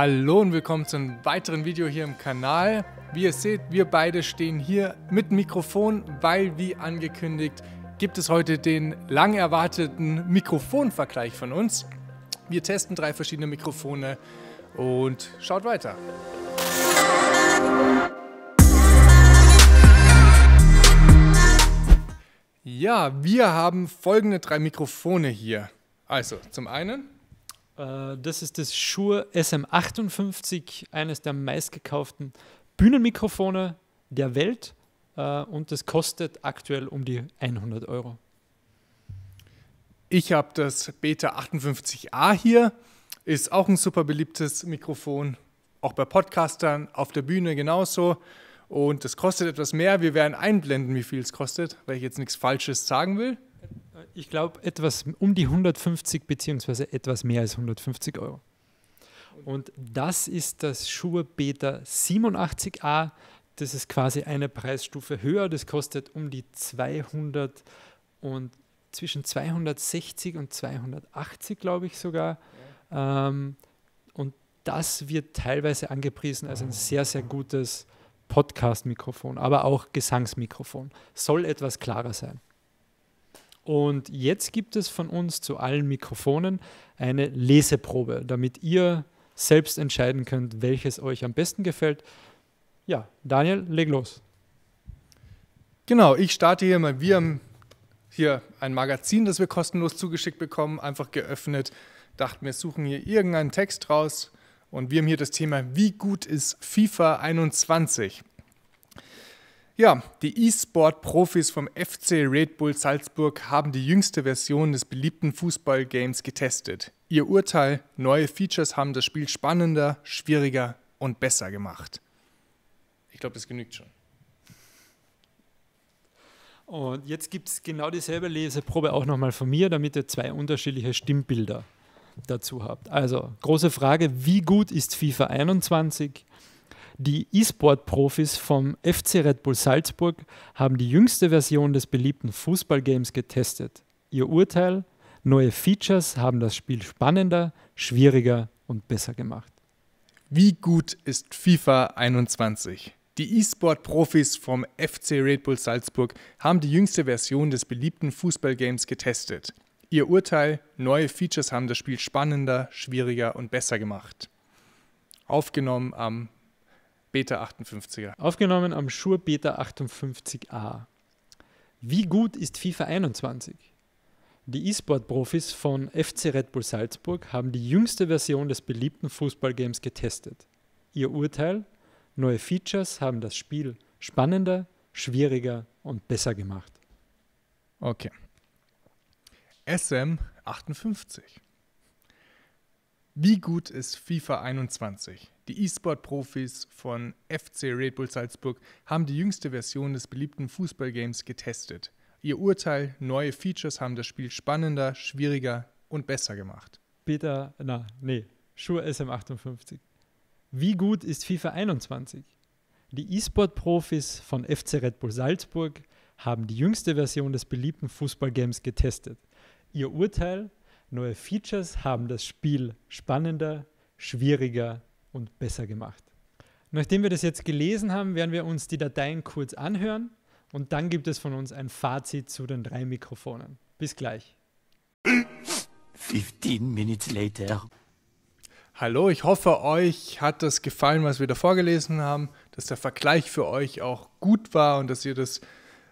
Hallo und willkommen zu einem weiteren Video hier im Kanal. Wie ihr seht, wir beide stehen hier mit Mikrofon, weil wie angekündigt gibt es heute den lang erwarteten Mikrofonvergleich von uns. Wir testen drei verschiedene Mikrofone und schaut weiter. Ja, wir haben folgende drei Mikrofone hier. Also zum einen äh, das ist das Shure SM58, eines der meistgekauften Bühnenmikrofone der Welt. Äh, und das kostet aktuell um die 100 Euro. Ich habe das Beta 58a hier. Ist auch ein super beliebtes Mikrofon. Auch bei Podcastern, auf der Bühne genauso. Und das kostet etwas mehr. Wir werden einblenden, wie viel es kostet, weil ich jetzt nichts Falsches sagen will ich glaube, etwas um die 150 beziehungsweise etwas mehr als 150 Euro. Und das ist das Schur Beta 87a. Das ist quasi eine Preisstufe höher. Das kostet um die 200 und zwischen 260 und 280, glaube ich sogar. Ja. Ähm, und das wird teilweise angepriesen als ein sehr, sehr gutes Podcast-Mikrofon, aber auch Gesangsmikrofon. Soll etwas klarer sein. Und jetzt gibt es von uns zu allen Mikrofonen eine Leseprobe, damit ihr selbst entscheiden könnt, welches euch am besten gefällt. Ja, Daniel, leg los. Genau, ich starte hier mal. Wir haben hier ein Magazin, das wir kostenlos zugeschickt bekommen, einfach geöffnet. Dachten, wir suchen hier irgendeinen Text raus. Und wir haben hier das Thema, wie gut ist FIFA 21? Ja, die E-Sport-Profis vom FC Red Bull Salzburg haben die jüngste Version des beliebten Fußballgames getestet. Ihr Urteil, neue Features haben das Spiel spannender, schwieriger und besser gemacht. Ich glaube, das genügt schon. Und jetzt gibt es genau dieselbe Leseprobe auch nochmal von mir, damit ihr zwei unterschiedliche Stimmbilder dazu habt. Also, große Frage, wie gut ist FIFA 21? Die E-Sport-Profis vom FC Red Bull Salzburg haben die jüngste Version des beliebten Fußballgames getestet. Ihr Urteil? Neue Features haben das Spiel spannender, schwieriger und besser gemacht. Wie gut ist FIFA 21? Die E-Sport-Profis vom FC Red Bull Salzburg haben die jüngste Version des beliebten Fußballgames getestet. Ihr Urteil, neue Features haben das Spiel spannender, schwieriger und besser gemacht. Aufgenommen am Beta 58er. Aufgenommen am Shure Beta 58a. Wie gut ist FIFA 21? Die E-Sport-Profis von FC Red Bull Salzburg haben die jüngste Version des beliebten Fußballgames getestet. Ihr Urteil? Neue Features haben das Spiel spannender, schwieriger und besser gemacht. Okay. SM 58. Wie gut ist FIFA 21? Die E-Sport-Profis von FC Red Bull Salzburg haben die jüngste Version des beliebten Fußballgames getestet. Ihr Urteil, neue Features haben das Spiel spannender, schwieriger und besser gemacht. Peter, na, nee, Schuhe SM58. Wie gut ist FIFA 21? Die E-Sport-Profis von FC Red Bull Salzburg haben die jüngste Version des beliebten Fußballgames getestet. Ihr Urteil, Neue Features haben das Spiel spannender, schwieriger und besser gemacht. Nachdem wir das jetzt gelesen haben, werden wir uns die Dateien kurz anhören und dann gibt es von uns ein Fazit zu den drei Mikrofonen. Bis gleich. 15 minutes later. Hallo, ich hoffe, euch hat das gefallen, was wir da vorgelesen haben, dass der Vergleich für euch auch gut war und dass ihr das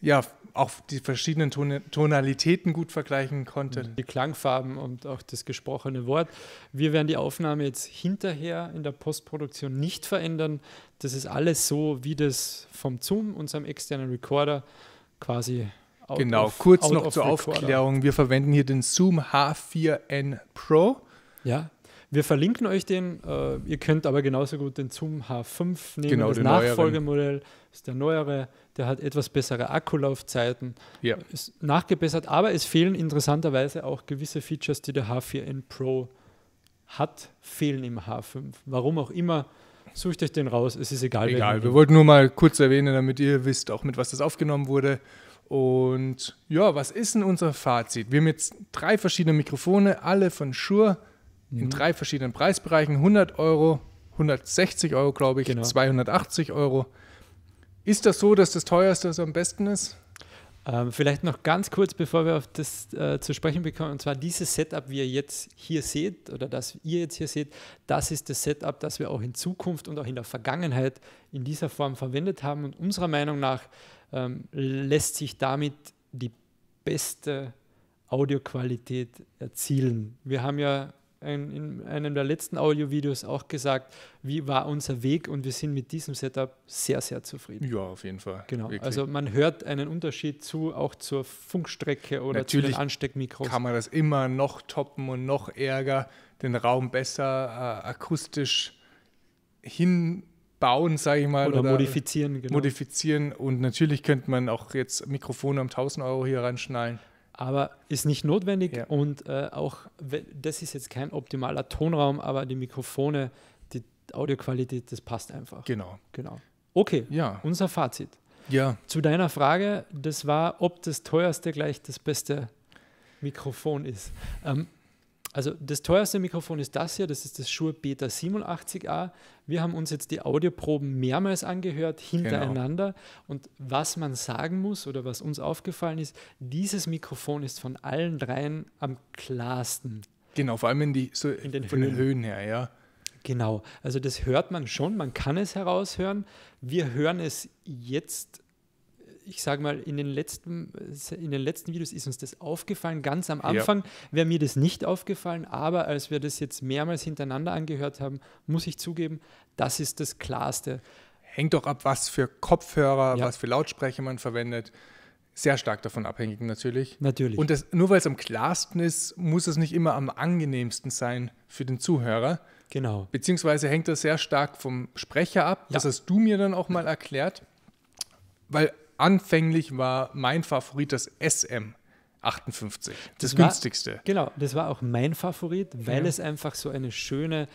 ja auch die verschiedenen Ton Tonalitäten gut vergleichen konnte. Die Klangfarben und auch das gesprochene Wort. Wir werden die Aufnahme jetzt hinterher in der Postproduktion nicht verändern. Das ist alles so, wie das vom Zoom, unserem externen Recorder, quasi Out genau, of, kurz noch zur Recorder. Aufklärung. Wir verwenden hier den Zoom H4n Pro. Ja. Wir verlinken euch den. Äh, ihr könnt aber genauso gut den Zoom H5 nehmen. Genau, das Nachfolgemodell neueren. ist der neuere. Der hat etwas bessere Akkulaufzeiten. Ja. Ist nachgebessert, aber es fehlen interessanterweise auch gewisse Features, die der H4n Pro hat, fehlen im H5. Warum auch immer. Sucht euch den raus, es ist egal. Egal, wir wollten nur mal kurz erwähnen, damit ihr wisst, auch mit was das aufgenommen wurde. Und ja, was ist denn unser Fazit? Wir haben jetzt drei verschiedene Mikrofone, alle von Shure mhm. in drei verschiedenen Preisbereichen. 100 Euro, 160 Euro, glaube ich, genau. 280 Euro. Ist das so, dass das teuerste so am besten ist? Ähm, vielleicht noch ganz kurz, bevor wir auf das äh, zu sprechen bekommen, und zwar dieses Setup, wie ihr jetzt hier seht oder das ihr jetzt hier seht, das ist das Setup, das wir auch in Zukunft und auch in der Vergangenheit in dieser Form verwendet haben. Und unserer Meinung nach ähm, lässt sich damit die beste Audioqualität erzielen. Wir haben ja in einem der letzten Audio-Videos auch gesagt, wie war unser Weg und wir sind mit diesem Setup sehr, sehr zufrieden. Ja, auf jeden Fall. Genau. Wirklich. Also man hört einen Unterschied zu, auch zur Funkstrecke oder Natürlich zu den Ansteckmikros. Kann man das immer noch toppen und noch ärger, den Raum besser äh, akustisch hin bauen, sage ich mal. Oder, oder modifizieren, genau. Modifizieren und natürlich könnte man auch jetzt Mikrofone um 1000 Euro hier reinschnallen aber ist nicht notwendig. Ja. Und äh, auch das ist jetzt kein optimaler Tonraum, aber die Mikrofone, die Audioqualität, das passt einfach. Genau. Genau. Okay, ja. unser Fazit. Ja. Zu deiner Frage, das war, ob das teuerste gleich das beste Mikrofon ist. Ähm, also das teuerste Mikrofon ist das hier, das ist das Shure Beta 87A. Wir haben uns jetzt die Audioproben mehrmals angehört, hintereinander. Genau. Und was man sagen muss oder was uns aufgefallen ist, dieses Mikrofon ist von allen dreien am klarsten. Genau, vor allem in die, so in den von Höhen. den Höhen her, ja. Genau, also das hört man schon, man kann es heraushören. Wir hören es jetzt ich sage mal, in den, letzten, in den letzten Videos ist uns das aufgefallen. Ganz am Anfang ja. wäre mir das nicht aufgefallen, aber als wir das jetzt mehrmals hintereinander angehört haben, muss ich zugeben, das ist das Klarste. Hängt doch ab, was für Kopfhörer, ja. was für Lautsprecher man verwendet. Sehr stark davon abhängig natürlich. Natürlich. Und das, nur weil es am klarsten ist, muss es nicht immer am angenehmsten sein für den Zuhörer. Genau. Beziehungsweise hängt das sehr stark vom Sprecher ab. Ja. Das hast du mir dann auch mal erklärt. Weil anfänglich war mein Favorit das SM. 58, das, das günstigste. War, genau, das war auch mein Favorit, weil ja. es einfach so eine schöne,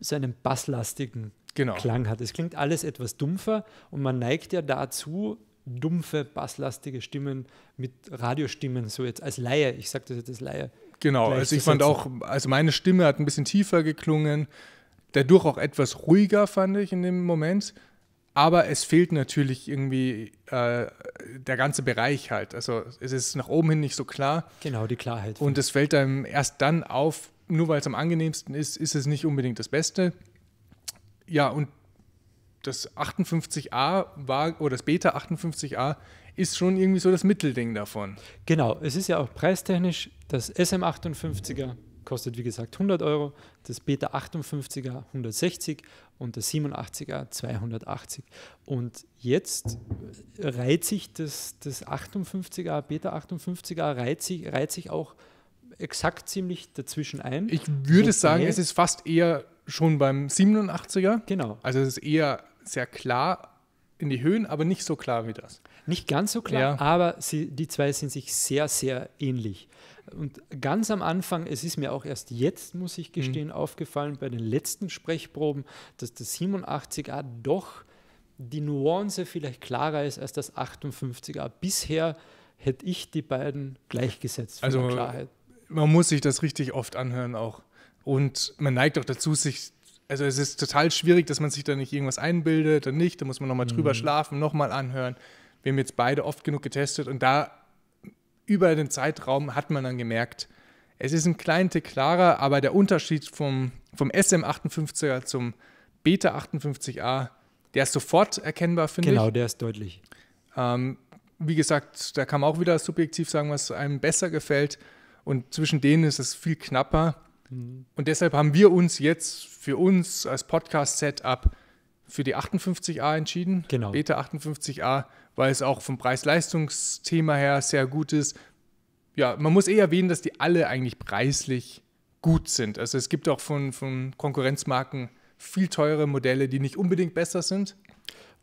so einen basslastigen genau. Klang hat. Es klingt alles etwas dumpfer und man neigt ja dazu, dumpfe, basslastige Stimmen mit Radiostimmen, so jetzt als Laie, ich sage das jetzt als Laie. Genau, also ich fand auch, also meine Stimme hat ein bisschen tiefer geklungen, dadurch auch etwas ruhiger, fand ich in dem Moment. Aber es fehlt natürlich irgendwie äh, der ganze Bereich halt. Also es ist nach oben hin nicht so klar. Genau, die Klarheit. Und es fällt einem erst dann auf, nur weil es am angenehmsten ist, ist es nicht unbedingt das Beste. Ja, und das 58a war, oder das Beta 58a ist schon irgendwie so das Mittelding davon. Genau, es ist ja auch preistechnisch das SM58er kostet wie gesagt 100 Euro, das Beta 58er 160 und das 87er 280. Und jetzt reiht sich das, das 58er, Beta 58er, reiht sich, reiht sich auch exakt ziemlich dazwischen ein. Ich würde Wobei, sagen, es ist fast eher schon beim 87er. Genau. Also es ist eher sehr klar in die Höhen, aber nicht so klar wie das. Nicht ganz so klar, ja. aber sie, die zwei sind sich sehr, sehr ähnlich. Und ganz am Anfang, es ist mir auch erst jetzt, muss ich mhm. gestehen, mhm. aufgefallen bei den letzten Sprechproben, dass das 87a doch die Nuance vielleicht klarer ist als das 58a. Bisher hätte ich die beiden gleichgesetzt. Also Klarheit. man muss sich das richtig oft anhören auch. Und man neigt auch dazu, sich also es ist total schwierig, dass man sich da nicht irgendwas einbildet und nicht, da muss man nochmal drüber mhm. schlafen, nochmal anhören. Wir haben jetzt beide oft genug getestet und da über den Zeitraum hat man dann gemerkt, es ist ein klein Tick klarer, aber der Unterschied vom, vom SM58er zum Beta 58a, der ist sofort erkennbar, finde genau, ich. Genau, der ist deutlich. Ähm, wie gesagt, da kann man auch wieder subjektiv sagen, was einem besser gefällt. Und zwischen denen ist es viel knapper. Mhm. Und deshalb haben wir uns jetzt für uns als Podcast-Setup für die 58a entschieden. Genau. Beta 58a, weil es auch vom preis leistungsthema her sehr gut ist. Ja, man muss eh erwähnen, dass die alle eigentlich preislich gut sind. Also es gibt auch von, von Konkurrenzmarken viel teure Modelle, die nicht unbedingt besser sind.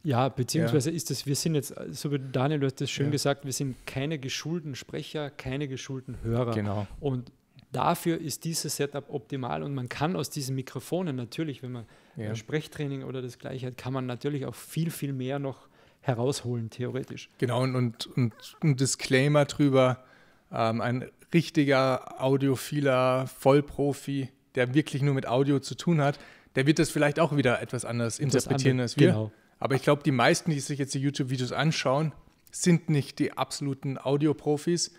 Ja, beziehungsweise ja. ist das, wir sind jetzt, so wie Daniel, du hast das schön ja. gesagt, wir sind keine geschulten Sprecher, keine geschulten Hörer. Genau. Und Dafür ist dieses Setup optimal und man kann aus diesen Mikrofonen natürlich, wenn man ja. Sprechtraining oder das gleiche hat, kann man natürlich auch viel, viel mehr noch herausholen, theoretisch. Genau, und, und, und ein Disclaimer drüber, ähm, ein richtiger audiophiler Vollprofi, der wirklich nur mit Audio zu tun hat, der wird das vielleicht auch wieder etwas anders interpretieren anders, als wir. Genau. Aber ich glaube, die meisten, die sich jetzt die YouTube-Videos anschauen, sind nicht die absoluten Audioprofis,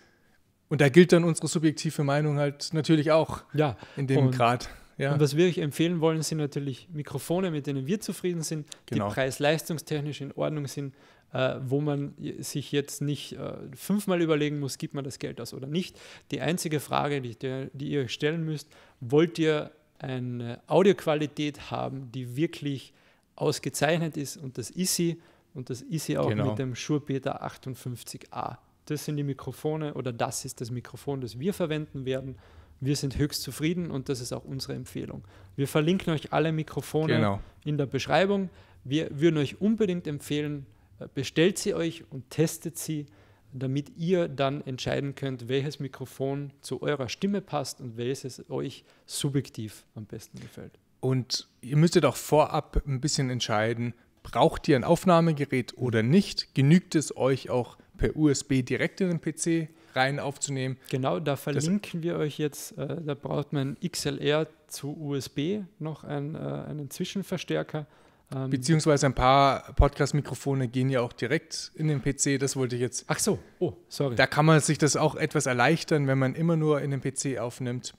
und da gilt dann unsere subjektive Meinung halt natürlich auch ja, in dem und, Grad. Ja. Und was wir euch empfehlen wollen, sind natürlich Mikrofone, mit denen wir zufrieden sind, genau. die preis-leistungstechnisch in Ordnung sind, äh, wo man sich jetzt nicht äh, fünfmal überlegen muss, gibt man das Geld aus oder nicht. Die einzige Frage, die, die ihr euch stellen müsst, wollt ihr eine Audioqualität haben, die wirklich ausgezeichnet ist und das ist sie und das ist sie auch genau. mit dem Shure Beta 58a das sind die Mikrofone oder das ist das Mikrofon, das wir verwenden werden. Wir sind höchst zufrieden und das ist auch unsere Empfehlung. Wir verlinken euch alle Mikrofone genau. in der Beschreibung. Wir würden euch unbedingt empfehlen, äh, bestellt sie euch und testet sie, damit ihr dann entscheiden könnt, welches Mikrofon zu eurer Stimme passt und welches euch subjektiv am besten gefällt. Und ihr müsstet auch vorab ein bisschen entscheiden, braucht ihr ein Aufnahmegerät oder nicht? Genügt es euch auch per USB direkt in den PC rein aufzunehmen. Genau, da verlinken das wir euch jetzt, äh, da braucht man XLR zu USB noch ein, äh, einen Zwischenverstärker. Ähm, Beziehungsweise ein paar Podcast-Mikrofone gehen ja auch direkt in den PC, das wollte ich jetzt. Ach so, oh, sorry. Da kann man sich das auch etwas erleichtern, wenn man immer nur in den PC aufnimmt.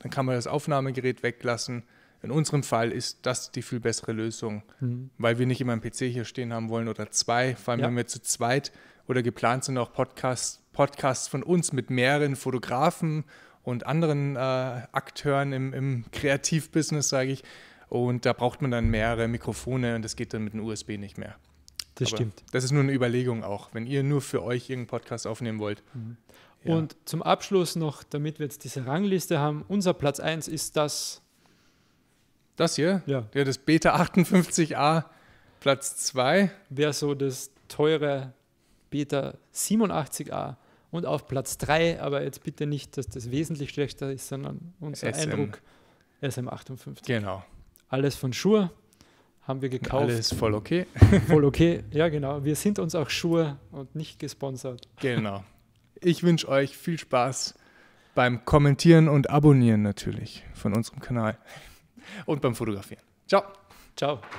Dann kann man das Aufnahmegerät weglassen. In unserem Fall ist das die viel bessere Lösung, mhm. weil wir nicht immer einen PC hier stehen haben wollen oder zwei. Vor allem, ja. wenn wir zu zweit oder geplant sind auch Podcasts, Podcasts von uns mit mehreren Fotografen und anderen äh, Akteuren im, im Kreativbusiness, sage ich. Und da braucht man dann mehrere Mikrofone und das geht dann mit einem USB nicht mehr. Das Aber stimmt. Das ist nur eine Überlegung auch, wenn ihr nur für euch irgendeinen Podcast aufnehmen wollt. Mhm. Ja. Und zum Abschluss noch, damit wir jetzt diese Rangliste haben, unser Platz 1 ist das. Das hier? Ja. ja das Beta 58a, Platz 2. Wäre so das teure später 87a. Und auf Platz 3, aber jetzt bitte nicht, dass das wesentlich schlechter ist, sondern unser SM. Eindruck SM58. Genau. Alles von Schur haben wir gekauft. Alles voll okay. voll okay, ja genau. Wir sind uns auch Schuhe und nicht gesponsert. Genau. Ich wünsche euch viel Spaß beim Kommentieren und Abonnieren natürlich von unserem Kanal und beim Fotografieren. Ciao. Ciao.